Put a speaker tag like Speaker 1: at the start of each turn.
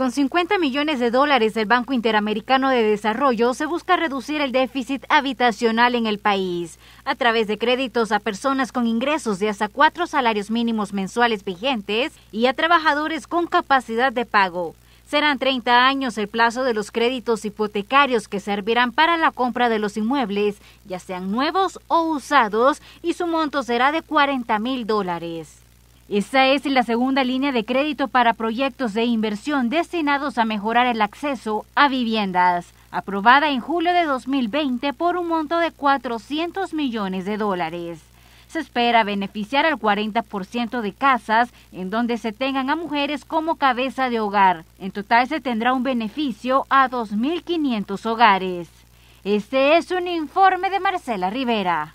Speaker 1: Con 50 millones de dólares del Banco Interamericano de Desarrollo se busca reducir el déficit habitacional en el país a través de créditos a personas con ingresos de hasta cuatro salarios mínimos mensuales vigentes y a trabajadores con capacidad de pago. Serán 30 años el plazo de los créditos hipotecarios que servirán para la compra de los inmuebles, ya sean nuevos o usados, y su monto será de 40 mil dólares. Esta es la segunda línea de crédito para proyectos de inversión destinados a mejorar el acceso a viviendas, aprobada en julio de 2020 por un monto de 400 millones de dólares. Se espera beneficiar al 40% de casas en donde se tengan a mujeres como cabeza de hogar. En total se tendrá un beneficio a 2.500 hogares. Este es un informe de Marcela Rivera.